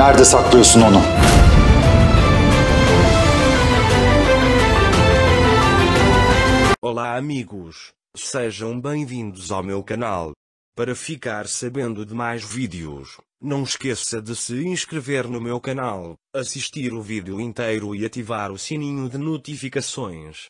Nerede saklıyorsun onu? Olá amigos, sejam bem-vindos ao meu canal. Para ficar sabendo de mais vídeos, não esqueça de se inscrever no meu canal, assistir o vídeo inteiro e ativar o sininho de notificações.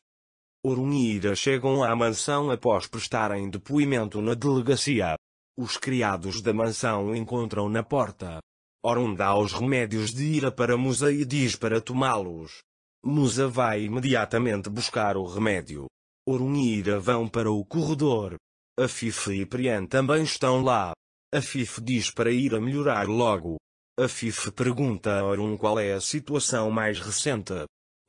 Orunira chegam à mansão após prestarem depoimento na delegacia. Os criados da mansão encontram na porta Orum dá os remédios de ira para Musa e diz para tomá-los. Musa vai imediatamente buscar o remédio. Orun e Ira vão para o corredor. Afif e Prian também estão lá. Afif diz para Ira melhorar logo. Afif pergunta a Orun qual é a situação mais recente.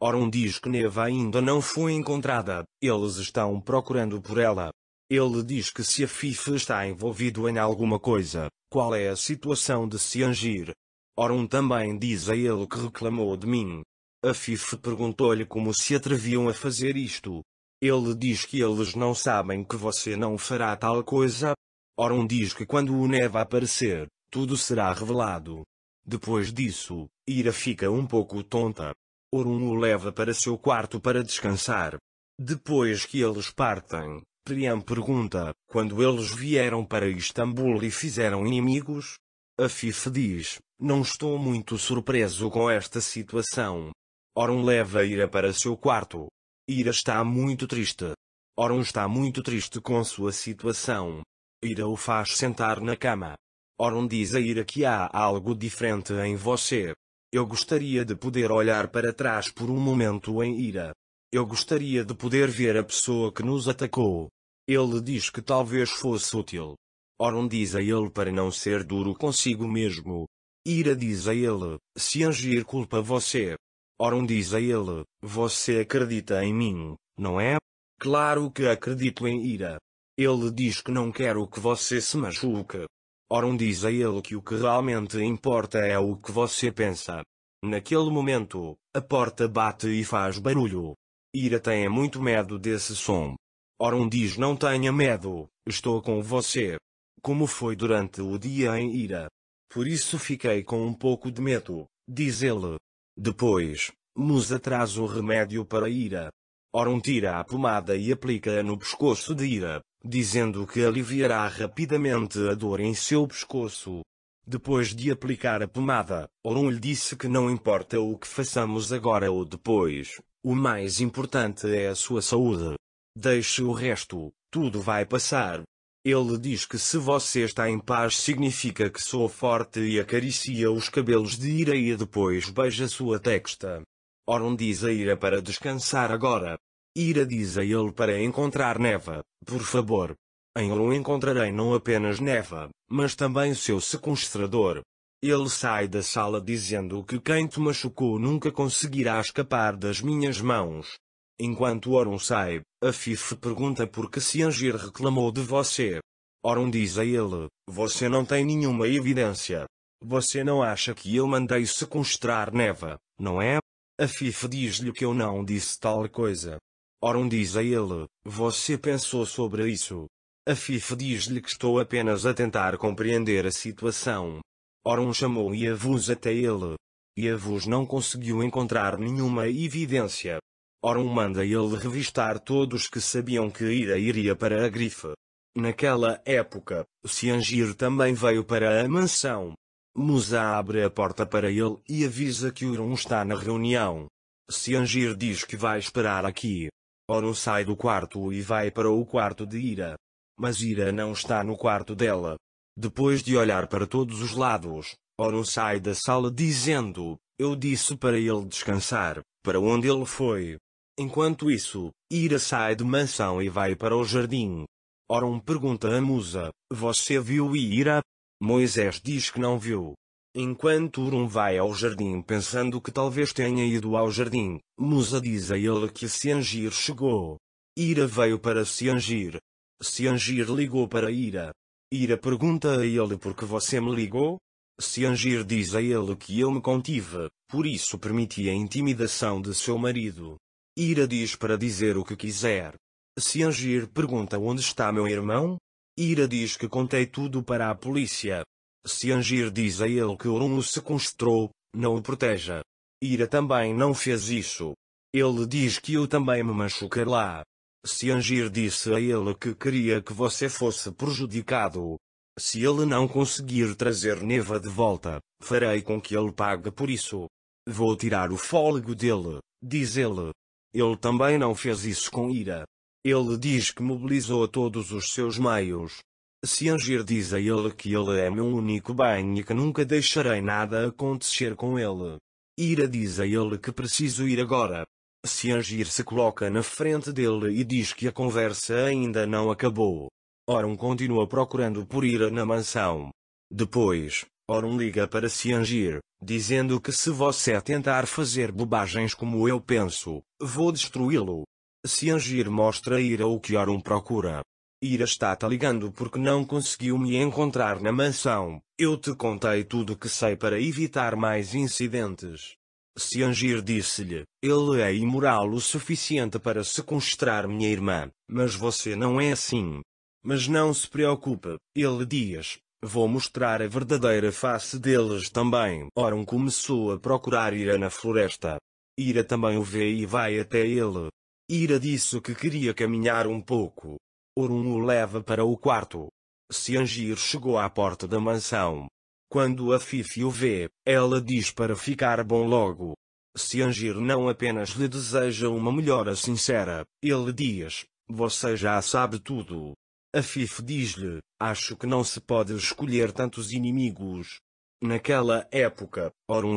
Orun diz que Neva ainda não foi encontrada, eles estão procurando por ela. Ele diz que se a Fif está envolvido em alguma coisa, qual é a situação de se agir? Orun também diz a ele que reclamou de mim. A Fif perguntou-lhe como se atreviam a fazer isto. Ele diz que eles não sabem que você não fará tal coisa. Orun diz que quando o Neva aparecer, tudo será revelado. Depois disso, Ira fica um pouco tonta. Orun o leva para seu quarto para descansar. Depois que eles partem, Priam pergunta, quando eles vieram para Istambul e fizeram inimigos? Afif diz, não estou muito surpreso com esta situação. Orum leva Ira para seu quarto. Ira está muito triste. Orum está muito triste com sua situação. Ira o faz sentar na cama. Orum diz a Ira que há algo diferente em você. Eu gostaria de poder olhar para trás por um momento em Ira. Eu gostaria de poder ver a pessoa que nos atacou. Ele diz que talvez fosse útil. Oron diz a ele para não ser duro consigo mesmo. Ira diz a ele, se Angir culpa você. Oron diz a ele, você acredita em mim, não é? Claro que acredito em Ira. Ele diz que não quero que você se machuque. Oron diz a ele que o que realmente importa é o que você pensa. Naquele momento, a porta bate e faz barulho. Ira tenha muito medo desse som. Orum diz não tenha medo, estou com você. Como foi durante o dia em Ira. Por isso fiquei com um pouco de medo, diz ele. Depois, Musa traz o remédio para Ira. Orum tira a pomada e aplica-a no pescoço de Ira, dizendo que aliviará rapidamente a dor em seu pescoço. Depois de aplicar a pomada, Orum lhe disse que não importa o que façamos agora ou depois, o mais importante é a sua saúde. Deixe o resto, tudo vai passar. Ele diz que se você está em paz significa que sou forte e acaricia os cabelos de Ira e depois beija sua testa. Oron diz a Ira para descansar agora. Ira diz a ele para encontrar Neva, por favor. Em Orun encontrarei não apenas Neva, mas também seu sequestrador. Ele sai da sala dizendo que quem te machucou nunca conseguirá escapar das minhas mãos. Enquanto Oron sai, a Fife pergunta por que Siangir reclamou de você. Oron diz a ele, você não tem nenhuma evidência. Você não acha que eu mandei sequestrar Neva, não é? A Fife diz-lhe que eu não disse tal coisa. Oron diz a ele, você pensou sobre isso. A Fife diz-lhe que estou apenas a tentar compreender a situação, Orão chamou Iavus até ele. Iavus não conseguiu encontrar nenhuma evidência. Orão manda ele revistar todos que sabiam que Ira iria para a grife. Naquela época, Siangir também veio para a mansão. Musa abre a porta para ele e avisa que Orão está na reunião. Siangir diz que vai esperar aqui. Orão sai do quarto e vai para o quarto de Ira. Mas Ira não está no quarto dela. Depois de olhar para todos os lados, Oro sai da sala dizendo: Eu disse para ele descansar, para onde ele foi. Enquanto isso, Ira sai de mansão e vai para o jardim. Oron pergunta a Musa: Você viu Ira? Moisés diz que não viu. Enquanto Oron vai ao jardim pensando que talvez tenha ido ao jardim, Musa diz a ele que Siangir chegou. Ira veio para Siangir. Siangir ligou para Ira, Ira pergunta a ele por que você me ligou? Se Angir diz a ele que eu me contive, por isso permiti a intimidação de seu marido. Ira diz para dizer o que quiser. Se Angir pergunta onde está meu irmão? Ira diz que contei tudo para a polícia. Se Angir diz a ele que Orun o sequestrou, não o proteja. Ira também não fez isso. Ele diz que eu também me machucar lá. Se Angir disse a ele que queria que você fosse prejudicado, se ele não conseguir trazer Neva de volta, farei com que ele pague por isso. Vou tirar o fôlego dele, diz ele. Ele também não fez isso com ira. Ele diz que mobilizou todos os seus meios. Se Angir diz a ele que ele é meu único bem e que nunca deixarei nada acontecer com ele. Ira diz a ele que preciso ir agora, Siangir se coloca na frente dele e diz que a conversa ainda não acabou. Orun continua procurando por Ira na mansão. Depois, Orun liga para Siangir, dizendo que se você tentar fazer bobagens como eu penso, vou destruí-lo. Siangir mostra a Ira o que Orun procura. Ira está-te ligando porque não conseguiu me encontrar na mansão. Eu te contei tudo o que sei para evitar mais incidentes. Se Angir disse-lhe: Ele é imoral o suficiente para sequestrar minha irmã, mas você não é assim. Mas não se preocupe, ele diz: Vou mostrar a verdadeira face deles também. Orum começou a procurar Ira na floresta. Ira também o vê e vai até ele. Ira disse que queria caminhar um pouco. Orun o leva para o quarto. Siangir chegou à porta da mansão, quando a Fifi o vê, ela diz para ficar bom logo. Se Angir não apenas lhe deseja uma melhora sincera, ele diz, você já sabe tudo. A Fifi diz-lhe, acho que não se pode escolher tantos inimigos. Naquela época,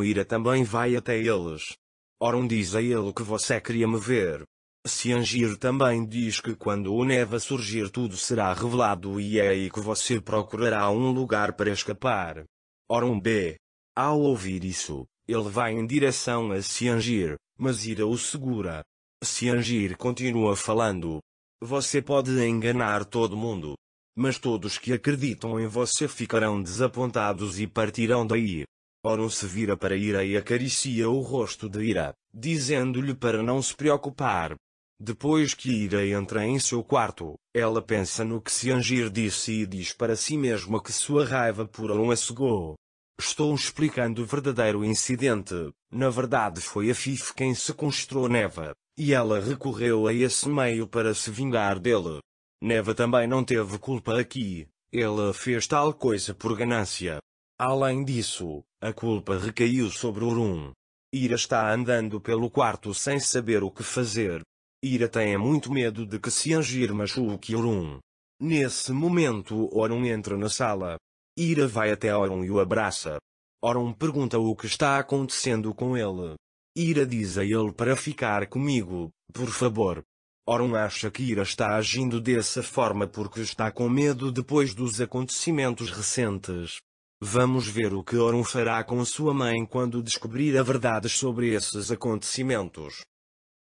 Ira também vai até eles. Orun diz a ele que você queria me ver. Siangir também diz que quando o Neva surgir tudo será revelado e é aí que você procurará um lugar para escapar. Orum B. Ao ouvir isso, ele vai em direção a Siangir, mas Ira o segura. Siangir continua falando. Você pode enganar todo mundo. Mas todos que acreditam em você ficarão desapontados e partirão daí. Orum se vira para Ira e acaricia o rosto de Ira, dizendo-lhe para não se preocupar. Depois que Ira entra em seu quarto, ela pensa no que se Angir disse e diz para si mesma que sua raiva por Aon a cegou. Estou explicando o verdadeiro incidente. Na verdade foi a Fif quem se sequestrou Neva, e ela recorreu a esse meio para se vingar dele. Neva também não teve culpa aqui, ela fez tal coisa por ganância. Além disso, a culpa recaiu sobre Urum. Ira está andando pelo quarto sem saber o que fazer, Ira tem muito medo de que se Angir machuque Orun. Nesse momento Orun entra na sala. Ira vai até Orun e o abraça. Orun pergunta o que está acontecendo com ele. Ira diz a ele para ficar comigo, por favor. Orun acha que Ira está agindo dessa forma porque está com medo depois dos acontecimentos recentes. Vamos ver o que Orun fará com sua mãe quando descobrir a verdade sobre esses acontecimentos.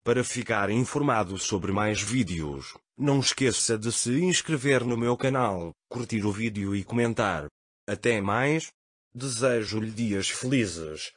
Para ficar informado sobre mais vídeos, não esqueça de se inscrever no meu canal, curtir o vídeo e comentar. Até mais! Desejo-lhe dias felizes.